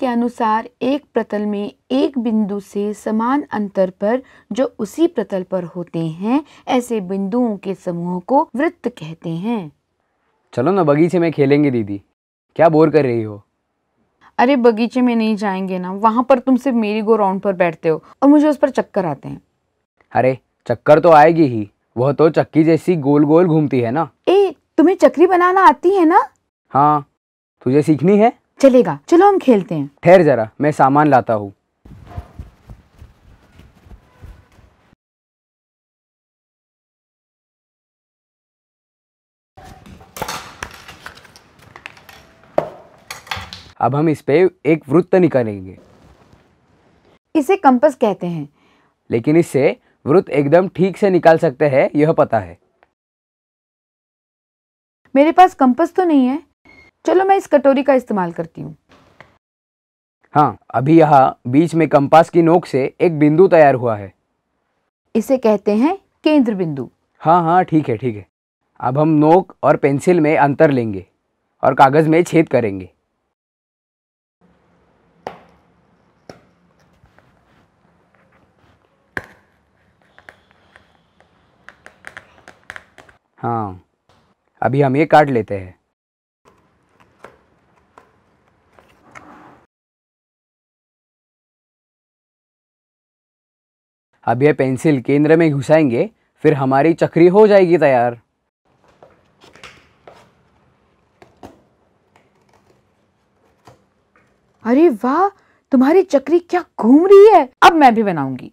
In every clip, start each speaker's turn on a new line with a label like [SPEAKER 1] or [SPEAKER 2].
[SPEAKER 1] के अनुसार एक प्रतल में एक बिंदु से समान अंतर पर जो उसी प्रतल पर होते हैं ऐसे बिंदुओं के समूह को वृत्त कहते हैं
[SPEAKER 2] चलो ना बगीचे में खेलेंगे दीदी क्या बोर कर रही हो
[SPEAKER 1] अरे बगीचे में नहीं जाएंगे ना वहाँ पर तुम सिर्फ मेरी गो राउंड पर बैठते हो और मुझे उस पर चक्कर आते हैं
[SPEAKER 2] अरे चक्कर तो आएगी ही वह तो चक्की जैसी गोल गोल घूमती है ना
[SPEAKER 1] ए तुम्हें चक्री बनाना आती है ना
[SPEAKER 2] हाँ तुझे सीखनी है चलेगा चलो हम खेलते हैं ठहर जरा मैं सामान लाता हूँ अब हम इस पे एक वृत्त निकालेंगे
[SPEAKER 1] इसे कंपस कहते हैं
[SPEAKER 2] लेकिन इससे वृत्त एकदम ठीक से निकाल सकते हैं यह पता है
[SPEAKER 1] मेरे पास कंपस तो नहीं है चलो मैं इस कटोरी का इस्तेमाल करती हूँ
[SPEAKER 2] हाँ अभी यहाँ बीच में कंपास की नोक से एक बिंदु तैयार हुआ है इसे कहते हैं केंद्र बिंदु हाँ हाँ ठीक है ठीक है अब हम नोक और पेंसिल में अंतर लेंगे और कागज़ में छेद करेंगे हाँ अभी हम ये काट लेते हैं अब यह पेंसिल केंद्र में घुसाएंगे फिर हमारी चक्री हो जाएगी तैयार
[SPEAKER 1] अरे वाह तुम्हारी चक्री क्या घूम रही है अब मैं भी बनाऊंगी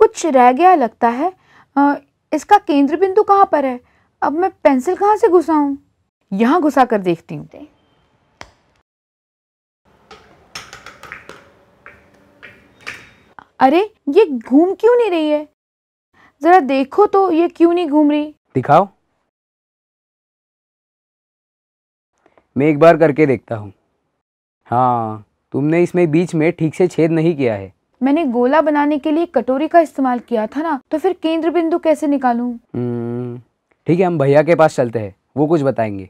[SPEAKER 1] कुछ रह गया लगता है आ, इसका केंद्र बिंदु कहां पर है अब मैं पेंसिल कहाँ से घुसा हूँ यहाँ घुसा कर देखती हूँ अरे ये घूम क्यों नहीं रही है जरा देखो तो ये क्यों नहीं घूम रही
[SPEAKER 2] दिखाओ मैं एक बार करके देखता हूँ हाँ तुमने इसमें बीच में ठीक से छेद नहीं किया है
[SPEAKER 1] मैंने गोला बनाने के लिए कटोरी का इस्तेमाल किया था ना तो फिर केंद्र बिंदु कैसे निकालू
[SPEAKER 2] हम्म। ठीक है हम भैया के पास चलते हैं वो कुछ बताएंगे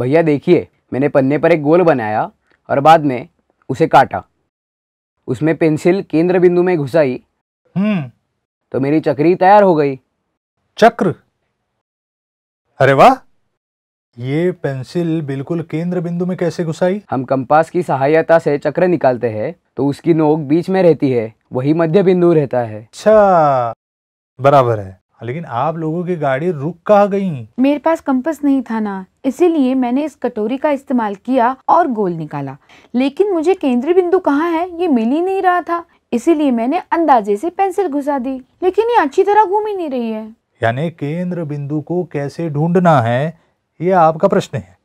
[SPEAKER 2] भैया देखिए मैंने पन्ने पर एक गोल बनाया और बाद में उसे काटा उसमें पेंसिल केंद्र बिंदु में घुसाई हम्म। तो मेरी चक्री तैयार हो गई चक्र अरे वाह ये पेंसिल बिल्कुल केंद्र बिंदु में कैसे घुसाई हम कंपास की सहायता से चक्र निकालते हैं तो उसकी नोक बीच में रहती है वही मध्य बिंदु रहता है अच्छा बराबर है हाँ, लेकिन आप लोगों की गाड़ी रुक कहा गई
[SPEAKER 1] मेरे पास कंपस नहीं था ना इसीलिए मैंने इस कटोरी का इस्तेमाल किया और गोल निकाला लेकिन मुझे केंद्रीय बिंदु कहाँ है ये मिल ही नहीं रहा था इसीलिए मैंने अंदाजे से पेंसिल घुसा दी लेकिन ये अच्छी तरह घूम ही नहीं रही है
[SPEAKER 3] यानी केंद्र बिंदु को कैसे ढूंढना है ये आपका प्रश्न है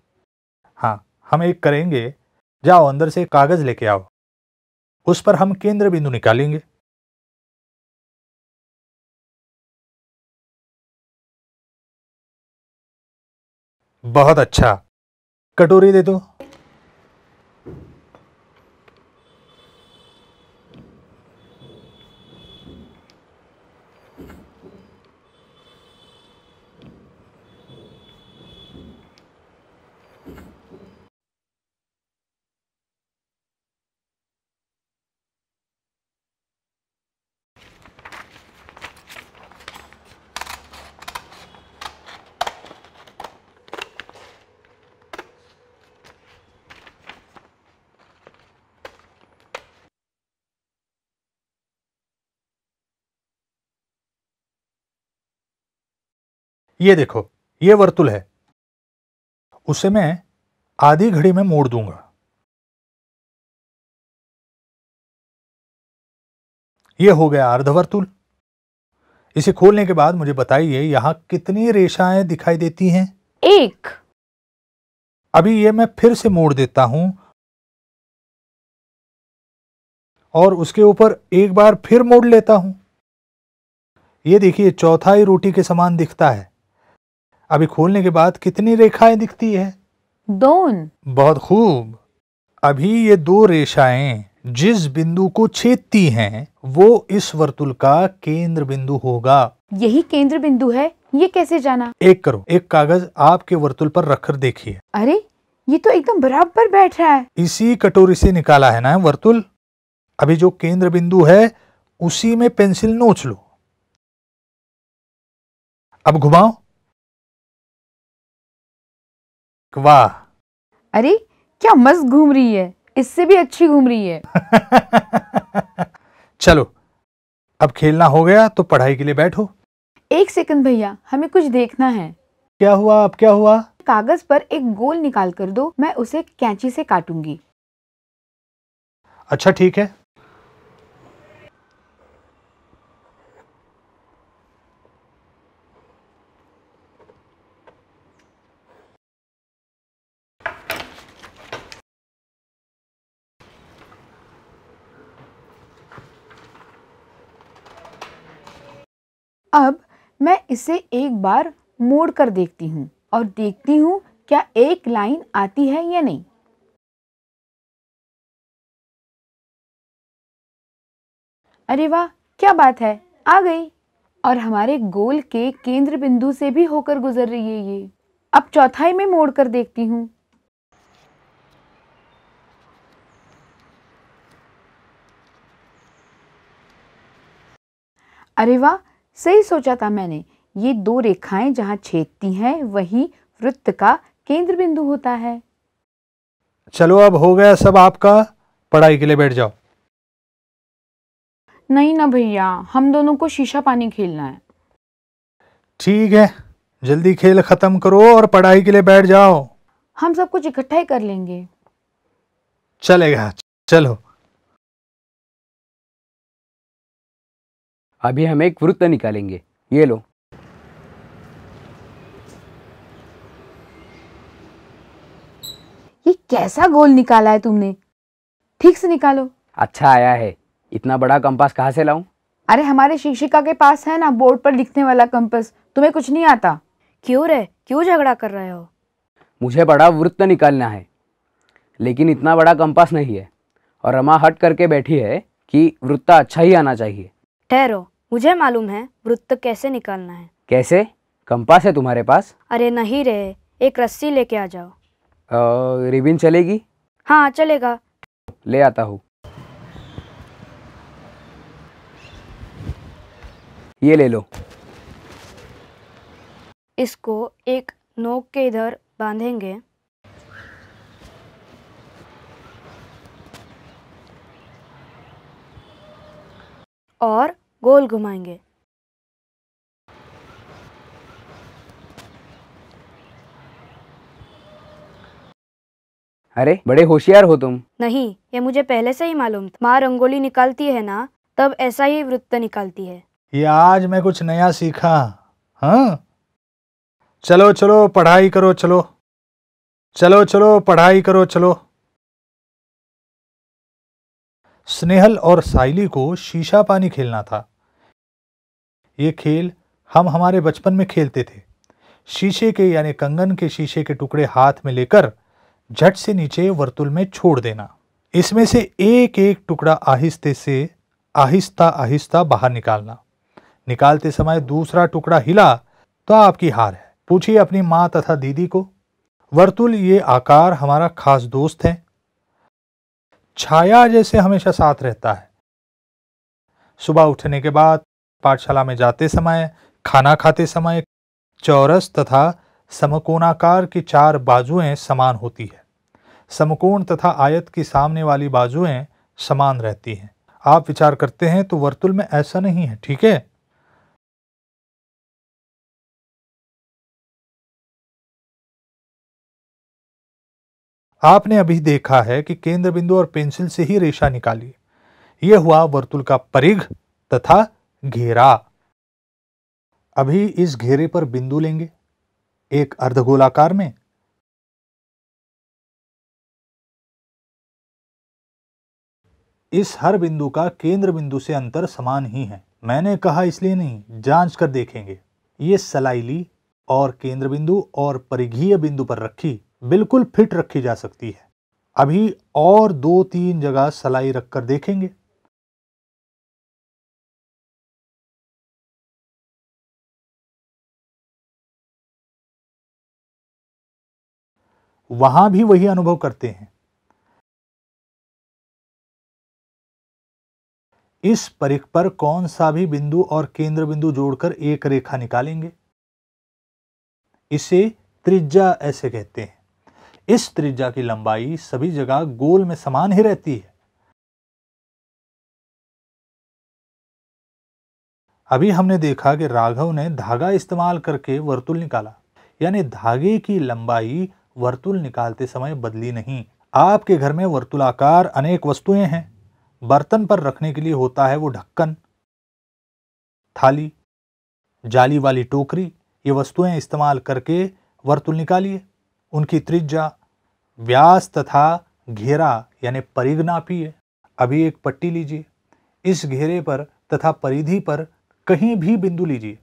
[SPEAKER 4] हाँ हम एक करेंगे जाओ अंदर से कागज लेके आओ उस पर हम केंद्र बिंदु निकालेंगे बहुत अच्छा कटोरी दे दो ये देखो ये वर्तुल है उसे मैं आधी घड़ी में मोड़ दूंगा यह हो गया अर्धवर्तुल इसे खोलने के बाद मुझे
[SPEAKER 3] बताइए यहां कितनी रेशाएं दिखाई देती हैं एक अभी ये मैं फिर से मोड़ देता हूं और उसके ऊपर एक बार फिर मोड़ लेता हूं ये देखिए चौथाई रोटी के समान दिखता है अभी खोलने के बाद कितनी रेखाएं दिखती है दोन बहुत खूब अभी ये दो रेखाएं जिस बिंदु को छेदती हैं वो इस वर्तुल का केंद्र बिंदु होगा
[SPEAKER 1] यही केंद्र बिंदु है ये कैसे जाना
[SPEAKER 3] एक करो एक कागज आपके वर्तुल पर रखकर देखिए
[SPEAKER 1] अरे ये तो एकदम बराबर बैठ रहा है
[SPEAKER 3] इसी कटोरी से निकाला है ना वर्तुल अभी
[SPEAKER 4] जो केंद्र बिंदु है उसी में पेंसिल नोच लो अब घुमाओ वाह अरे क्या मस्त घूम रही है इससे भी अच्छी घूम रही है
[SPEAKER 3] चलो अब खेलना हो गया तो पढ़ाई के लिए बैठो
[SPEAKER 1] एक सेकंड भैया हमें कुछ देखना है क्या हुआ अब क्या हुआ कागज पर एक गोल निकाल कर दो मैं उसे कैंची से काटूंगी
[SPEAKER 3] अच्छा ठीक है
[SPEAKER 1] अब मैं इसे एक बार मोड़ कर देखती हूँ और देखती हूँ क्या एक लाइन
[SPEAKER 4] आती है या नहीं अरे वाह क्या बात है आ गई और हमारे गोल
[SPEAKER 1] के केंद्र बिंदु से भी होकर गुजर रही है ये अब चौथाई में मोड़ कर देखती हूँ अरे वाह सही सोचा था मैंने ये दो रेखाएं जहां छेदती हैं वही वृत्त का केंद्र बिंदु होता है
[SPEAKER 3] चलो अब हो गया सब आपका पढ़ाई के लिए बैठ जाओ
[SPEAKER 1] नहीं ना भैया हम दोनों को शीशा पानी खेलना है
[SPEAKER 3] ठीक है जल्दी खेल खत्म करो और पढ़ाई के लिए बैठ जाओ
[SPEAKER 1] हम सब कुछ इकट्ठा ही कर लेंगे
[SPEAKER 2] चलेगा चलो अभी हम एक वृत्त निकालेंगे ये लो
[SPEAKER 1] ये कैसा गोल निकाला है तुमने ठीक से निकालो
[SPEAKER 2] अच्छा आया है इतना बड़ा कंपास कहाँ से लाऊं?
[SPEAKER 1] अरे हमारे शिक्षिका के पास है ना बोर्ड पर लिखने वाला कंपास तुम्हें कुछ नहीं आता क्यों रे क्यों झगड़ा कर रहे हो
[SPEAKER 2] मुझे बड़ा वृत्त निकालना है लेकिन इतना बड़ा कंपास नहीं है और रमा हट करके बैठी है कि वृत्त अच्छा ही आना चाहिए
[SPEAKER 1] ठहरो मुझे मालूम है वृत्त कैसे निकालना है
[SPEAKER 2] कैसे कंपास है तुम्हारे पास
[SPEAKER 1] अरे नहीं रे एक रस्सी लेके आ
[SPEAKER 2] जाओ रिबिन चलेगी
[SPEAKER 1] हाँ चलेगा
[SPEAKER 2] ले आता हूँ ये ले लो
[SPEAKER 1] इसको एक नोक के इधर बांधेंगे और गोल घुमाएंगे
[SPEAKER 2] अरे बड़े होशियार हो तुम
[SPEAKER 1] नहीं ये मुझे पहले से ही मालूम था माँ रंगोली निकालती है ना तब ऐसा ही वृत्त निकालती है
[SPEAKER 3] ये आज मैं कुछ नया सीखा
[SPEAKER 4] हाँ चलो चलो पढ़ाई करो चलो चलो चलो पढ़ाई करो चलो स्नेहल और
[SPEAKER 3] साइली को शीशा पानी खेलना था ये खेल हम हमारे बचपन में खेलते थे शीशे के यानी कंगन के शीशे के टुकड़े हाथ में लेकर झट से नीचे वर्तुल में छोड़ देना इसमें से एक एक टुकड़ा आहिस्ते से आहिस्ता आहिस्ता बाहर निकालना निकालते समय दूसरा टुकड़ा हिला तो आपकी हार है पूछिए अपनी माँ तथा दीदी को वर्तुल ये आकार हमारा खास दोस्त है छाया जैसे हमेशा साथ रहता है सुबह उठने के बाद पाठशाला में जाते समय खाना खाते समय चौरस तथा समकोणाकार की चार बाजुएं समान होती है समकोण तथा आयत की सामने वाली बाजुएं समान रहती हैं
[SPEAKER 4] आप विचार करते हैं तो वर्तुल में ऐसा नहीं है ठीक है आपने अभी देखा है कि केंद्र बिंदु और पेंसिल से ही रेशा निकाली ये
[SPEAKER 3] हुआ वर्तुल का परिघ तथा घेरा अभी
[SPEAKER 4] इस घेरे पर बिंदु लेंगे एक अर्धगोलाकार में इस हर बिंदु
[SPEAKER 3] का केंद्र बिंदु से अंतर समान ही है मैंने कहा इसलिए नहीं जांच कर देखेंगे ये सलाई ली और केंद्र बिंदु और परिघीय बिंदु पर रखी बिल्कुल फिट
[SPEAKER 4] रखी जा सकती है अभी और दो तीन जगह सलाई रखकर देखेंगे वहां भी वही अनुभव करते हैं
[SPEAKER 3] इस परिख पर कौन सा भी बिंदु और केंद्र बिंदु जोड़कर एक रेखा निकालेंगे इसे त्रिज्या ऐसे कहते हैं इस त्रिज्या की लंबाई सभी जगह गोल में समान ही रहती है अभी हमने देखा कि राघव ने धागा इस्तेमाल करके वर्तुल निकाला यानी धागे की लंबाई वर्तुल निकालते समय बदली नहीं आपके घर में वर्तुलाकार अनेक वस्तुएं हैं बर्तन पर रखने के लिए होता है वो ढक्कन थाली जाली वाली टोकरी ये वस्तुएं इस्तेमाल करके वर्तुल निकालिए उनकी त्रिज्या व्यास तथा घेरा यानी परिघनापी है अभी एक पट्टी लीजिए इस घेरे पर तथा परिधि पर कहीं भी बिंदु लीजिए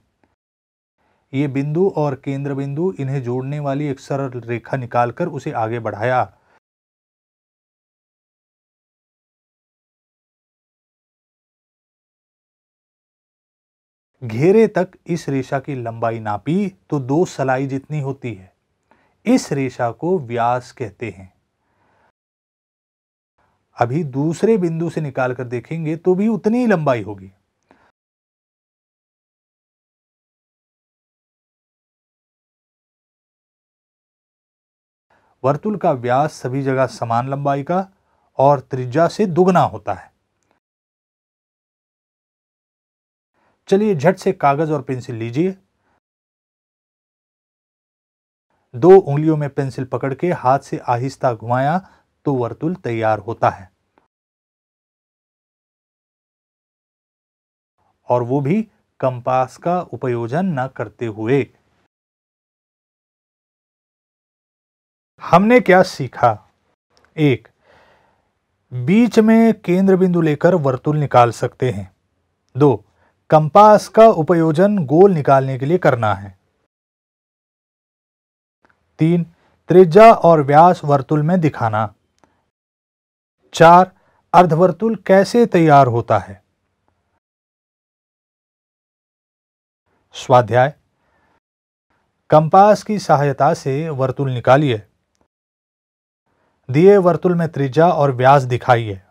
[SPEAKER 3] ये बिंदु और केंद्र बिंदु इन्हें जोड़ने वाली एक सरल रेखा निकालकर उसे आगे
[SPEAKER 4] बढ़ाया घेरे तक इस रेशा की
[SPEAKER 3] लंबाई नापी तो दो सलाई जितनी होती है इस रेशा को व्यास कहते
[SPEAKER 4] हैं अभी दूसरे बिंदु से निकाल कर देखेंगे तो भी उतनी ही लंबाई होगी वर्तुल का व्यास सभी जगह समान लंबाई का और त्रिज्या से दुगना होता है चलिए झट से कागज और पेंसिल लीजिए दो उंगलियों में पेंसिल पकड़ के हाथ से
[SPEAKER 3] आहिस्ता घुमाया तो वर्तुल तैयार होता है
[SPEAKER 4] और वो भी कंपास का उपयोजन न करते हुए हमने क्या
[SPEAKER 3] सीखा एक बीच में केंद्र बिंदु लेकर वर्तुल निकाल सकते हैं दो कंपास का उपयोजन गोल निकालने के लिए करना है तीन त्रिज्या और व्यास वर्तुल में दिखाना चार अर्धवर्तुल कैसे तैयार होता है स्वाध्याय कंपास की सहायता से वर्तुल निकालिए
[SPEAKER 4] दिए वर्तुल में त्रिज्या और व्यास दिखाइए